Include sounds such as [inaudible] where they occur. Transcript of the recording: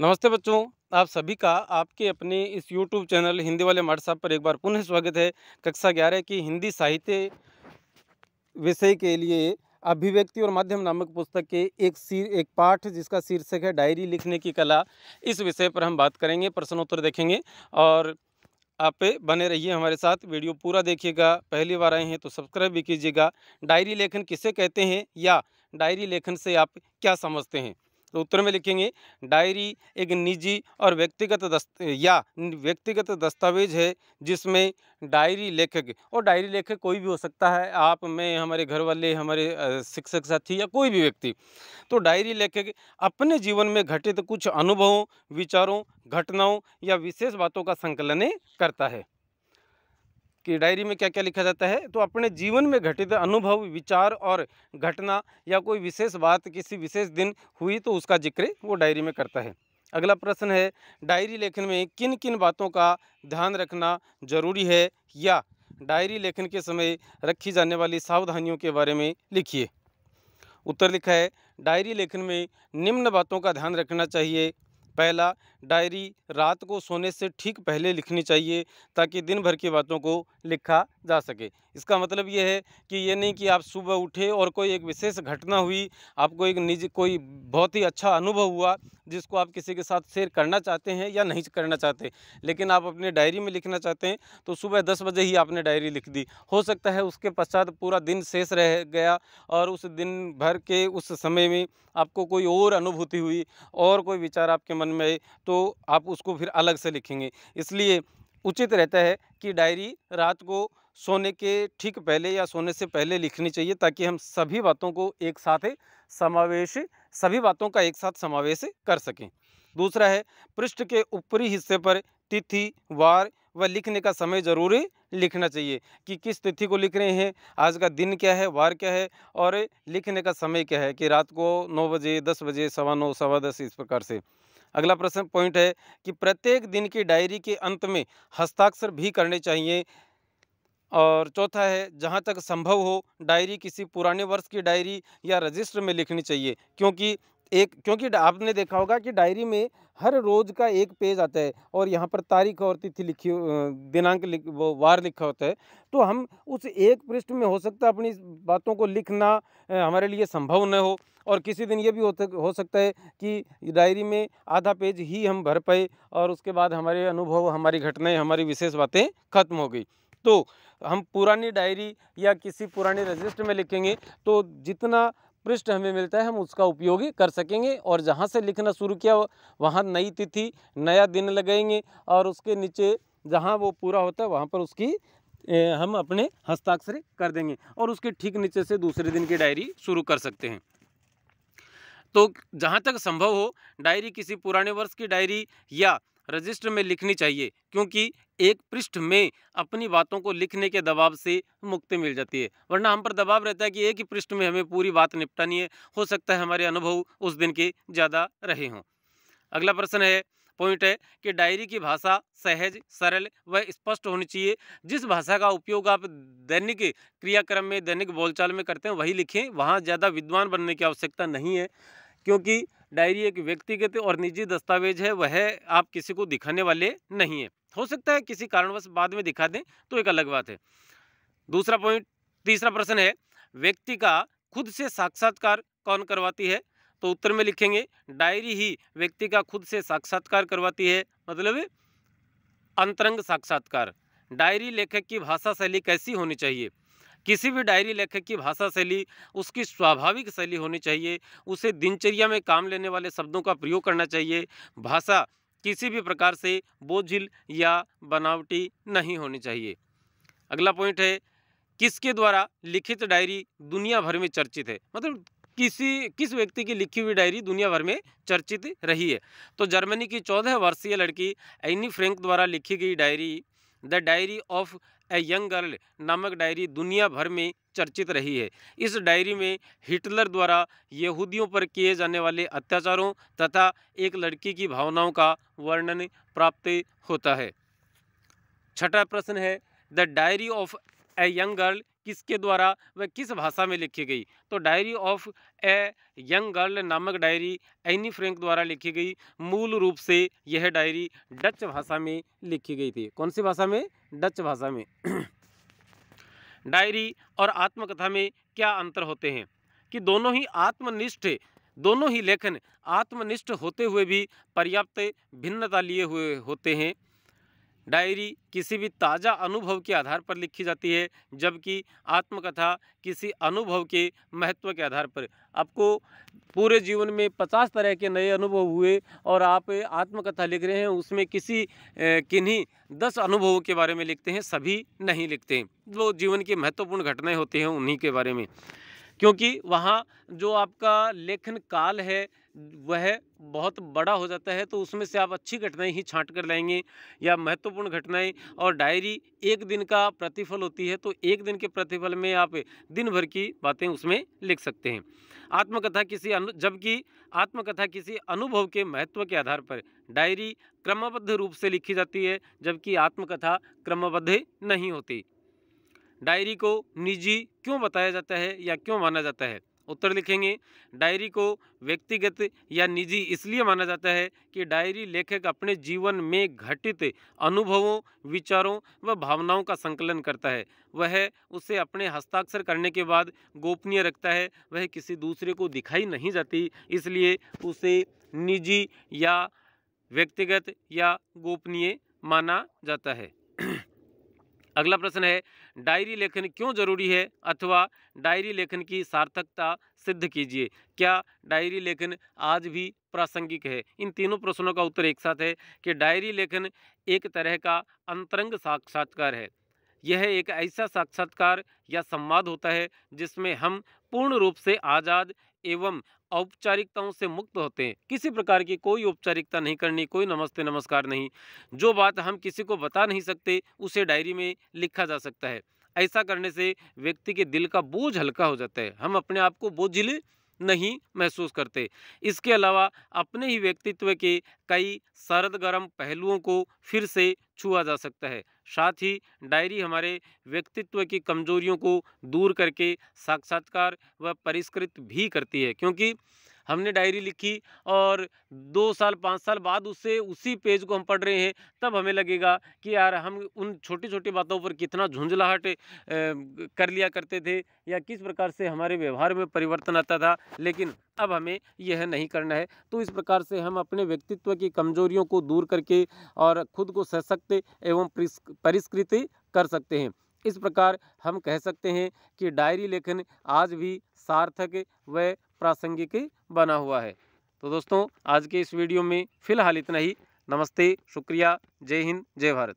नमस्ते बच्चों आप सभी का आपके अपने इस YouTube चैनल हिंदी वाले माट साहब पर एक बार पुनः स्वागत है कक्षा ग्यारह की हिंदी साहित्य विषय के लिए अभिव्यक्ति और माध्यम नामक पुस्तक के एक सीर एक पाठ जिसका शीर्षक है डायरी लिखने की कला इस विषय पर हम बात करेंगे प्रश्नोत्तर देखेंगे और आप पे बने रहिए हमारे साथ वीडियो पूरा देखिएगा पहली बार आए हैं तो सब्सक्राइब भी कीजिएगा डायरी लेखन किसे कहते हैं या डायरी लेखन से आप क्या समझते हैं तो उत्तर में लिखेंगे डायरी एक निजी और व्यक्तिगत दस्त या व्यक्तिगत दस्तावेज है जिसमें डायरी लेखक और डायरी लेखक कोई भी हो सकता है आप मैं हमारे घर वाले हमारे शिक्षक साथी या कोई भी व्यक्ति तो डायरी लेखक अपने जीवन में घटित कुछ अनुभवों विचारों घटनाओं या विशेष बातों का संकलन करता है कि डायरी में क्या क्या लिखा जाता है तो अपने जीवन में घटित अनुभव विचार और घटना या कोई विशेष बात किसी विशेष दिन हुई तो उसका जिक्र वो डायरी में करता है अगला प्रश्न है डायरी लेखन में किन किन बातों का ध्यान रखना जरूरी है या डायरी लेखन के समय रखी जाने वाली सावधानियों के बारे में लिखिए उत्तर लिखा है डायरी लेखन में निम्न बातों का ध्यान रखना चाहिए पहला डायरी रात को सोने से ठीक पहले लिखनी चाहिए ताकि दिन भर की बातों को लिखा जा सके इसका मतलब ये है कि ये नहीं कि आप सुबह उठे और कोई एक विशेष घटना हुई आपको एक निजी कोई बहुत ही अच्छा अनुभव हुआ जिसको आप किसी के साथ शेयर करना चाहते हैं या नहीं करना चाहते लेकिन आप अपने डायरी में लिखना चाहते हैं तो सुबह दस बजे ही आपने डायरी लिख दी हो सकता है उसके पश्चात पूरा दिन शेष रह गया और उस दिन भर के उस समय में आपको कोई और अनुभूति हुई और कोई विचार आपके मन मन में आए तो आप उसको फिर अलग से लिखेंगे इसलिए उचित रहता है कि डायरी रात को सोने के ठीक पहले या सोने से पहले लिखनी चाहिए ताकि हम सभी बातों को एक साथ समावेश सभी बातों का एक साथ समावेश कर सकें दूसरा है पृष्ठ के ऊपरी हिस्से पर तिथि वार व लिखने का समय जरूर लिखना चाहिए कि किस तिथि को लिख रहे हैं आज का दिन क्या है वार क्या है और लिखने का समय क्या है कि रात को नौ बजे दस बजे सवा नौ सवा दस इस प्रकार से अगला प्रश्न पॉइंट है कि प्रत्येक दिन की डायरी के अंत में हस्ताक्षर भी करने चाहिए और चौथा है जहाँ तक संभव हो डायरी किसी पुराने वर्ष की डायरी या रजिस्टर में लिखनी चाहिए क्योंकि एक क्योंकि आपने देखा होगा कि डायरी में हर रोज़ का एक पेज आता है और यहाँ पर तारीख और तिथि लिखी दिनांक लिख वो वार लिखा होता है तो हम उस एक पृष्ठ में हो सकता है अपनी बातों को लिखना हमारे लिए संभव न हो और किसी दिन ये भी हो सकता है कि डायरी में आधा पेज ही हम भर पाए और उसके बाद हमारे अनुभव हमारी घटनाएँ हमारी विशेष बातें खत्म हो गई तो हम पुरानी डायरी या किसी पुराने रजिस्टर में लिखेंगे तो जितना पृष्ठ हमें मिलता है हम उसका उपयोग ही कर सकेंगे और जहाँ से लिखना शुरू किया वहाँ नई तिथि नया दिन लगाएंगे और उसके नीचे जहाँ वो पूरा होता है वहाँ पर उसकी हम अपने हस्ताक्षर कर देंगे और उसके ठीक नीचे से दूसरे दिन की डायरी शुरू कर सकते हैं तो जहाँ तक संभव हो डायरी किसी पुराने वर्ष की डायरी या रजिस्टर में लिखनी चाहिए क्योंकि एक पृष्ठ में अपनी बातों को लिखने के दबाव से मुक्ति मिल जाती है वरना हम पर दबाव रहता है कि एक ही पृष्ठ में हमें पूरी बात निपटानी है हो सकता है हमारे अनुभव उस दिन के ज़्यादा रहे हों अगला प्रश्न है पॉइंट है कि डायरी की भाषा सहज सरल व स्पष्ट होनी चाहिए जिस भाषा का उपयोग आप दैनिक क्रियाक्रम में दैनिक बोलचाल में करते हैं वही लिखें वहाँ ज़्यादा विद्वान बनने की आवश्यकता नहीं है क्योंकि डायरी एक व्यक्तिगत और निजी दस्तावेज है वह आप किसी को दिखाने वाले नहीं है हो सकता है किसी कारणवश बाद में दिखा दें तो एक अलग बात है दूसरा पॉइंट तीसरा प्रश्न है व्यक्ति का खुद से साक्षात्कार कौन करवाती है तो उत्तर में लिखेंगे डायरी ही व्यक्ति का खुद से साक्षात्कार करवाती है मतलब अंतरंग साक्षात्कार डायरी लेखक की भाषा शैली कैसी होनी चाहिए किसी भी डायरी लेखक की भाषा शैली उसकी स्वाभाविक शैली होनी चाहिए उसे दिनचर्या में काम लेने वाले शब्दों का प्रयोग करना चाहिए भाषा किसी भी प्रकार से बोझिल या बनावटी नहीं होनी चाहिए अगला पॉइंट है किसके द्वारा लिखित डायरी दुनिया भर में चर्चित है मतलब किसी किस व्यक्ति की लिखी हुई डायरी दुनिया भर में चर्चित रही है तो जर्मनी की चौदह वर्षीय लड़की एनी फ्रेंक द्वारा लिखी गई diary the diary of a young girl नामक डायरी दुनिया भर में चर्चित रही है इस डायरी में हिटलर द्वारा यहूदियों पर किए जाने वाले अत्याचारों तथा एक लड़की की भावनाओं का वर्णन प्राप्त होता है छठा प्रश्न है the diary of a young girl किसके द्वारा व किस भाषा में लिखी गई तो diary of a young girl नामक डायरी एनी फ्रेंक द्वारा लिखी गई मूल रूप से यह डायरी डच भाषा में लिखी गई थी कौन सी भाषा में डच भाषा में [clears throat] डायरी और आत्मकथा में क्या अंतर होते हैं कि दोनों ही आत्मनिष्ठ दोनों ही लेखन आत्मनिष्ठ होते हुए भी पर्याप्त भिन्नता लिए हुए होते हैं डायरी किसी भी ताज़ा अनुभव के आधार पर लिखी जाती है जबकि आत्मकथा किसी अनुभव के महत्व के आधार पर आपको पूरे जीवन में पचास तरह के नए अनुभव हुए और आप आत्मकथा लिख रहे हैं उसमें किसी किन्हीं दस अनुभवों के बारे में लिखते हैं सभी नहीं लिखते वो जीवन की महत्वपूर्ण घटनाएँ होती हैं उन्हीं के बारे में क्योंकि वहाँ जो आपका लेखन काल है वह बहुत बड़ा हो जाता है तो उसमें से आप अच्छी घटनाएं ही छांट कर लाएंगे या महत्वपूर्ण घटनाएं और डायरी एक दिन का प्रतिफल होती है तो एक दिन के प्रतिफल में आप दिन भर की बातें उसमें लिख सकते हैं आत्मकथा किसी अनु जबकि आत्मकथा किसी अनुभव के महत्व के आधार पर डायरी क्रमबद्ध रूप से लिखी जाती है जबकि आत्मकथा क्रमबद्ध नहीं होती डायरी को निजी क्यों बताया जाता है या क्यों माना जाता है उत्तर लिखेंगे डायरी को व्यक्तिगत या निजी इसलिए माना जाता है कि डायरी लेखक अपने जीवन में घटित अनुभवों विचारों व भावनाओं का संकलन करता है वह उसे अपने हस्ताक्षर करने के बाद गोपनीय रखता है वह किसी दूसरे को दिखाई नहीं जाती इसलिए उसे निजी या व्यक्तिगत या गोपनीय माना जाता है अगला प्रश्न है डायरी लेखन क्यों जरूरी है अथवा डायरी लेखन की सार्थकता सिद्ध कीजिए क्या डायरी लेखन आज भी प्रासंगिक है इन तीनों प्रश्नों का उत्तर एक साथ है कि डायरी लेखन एक तरह का अंतरंग साक्षात्कार है यह एक ऐसा साक्षात्कार या संवाद होता है जिसमें हम पूर्ण रूप से आज़ाद एवं औपचारिकताओं से मुक्त होते हैं किसी प्रकार की कोई औपचारिकता नहीं करनी कोई नमस्ते नमस्कार नहीं जो बात हम किसी को बता नहीं सकते उसे डायरी में लिखा जा सकता है ऐसा करने से व्यक्ति के दिल का बोझ हल्का हो जाता है हम अपने आप को बोझिले नहीं महसूस करते इसके अलावा अपने ही व्यक्तित्व के कई सरद गर्म पहलुओं को फिर से छुआ जा सकता है साथ ही डायरी हमारे व्यक्तित्व की कमजोरियों को दूर करके साक्षात्कार व परिष्कृत भी करती है क्योंकि हमने डायरी लिखी और दो साल पाँच साल बाद उसे उसी पेज को हम पढ़ रहे हैं तब हमें लगेगा कि यार हम उन छोटी छोटी बातों पर कितना झुंझलाहट कर लिया करते थे या किस प्रकार से हमारे व्यवहार में परिवर्तन आता था लेकिन अब हमें यह नहीं करना है तो इस प्रकार से हम अपने व्यक्तित्व की कमजोरियों को दूर करके और खुद को सशक्त एवं परिष्कृत कर सकते हैं इस प्रकार हम कह सकते हैं कि डायरी लेखन आज भी सार्थक व प्रासंगिक बना हुआ है तो दोस्तों आज के इस वीडियो में फिलहाल इतना ही नमस्ते शुक्रिया जय हिंद जय भारत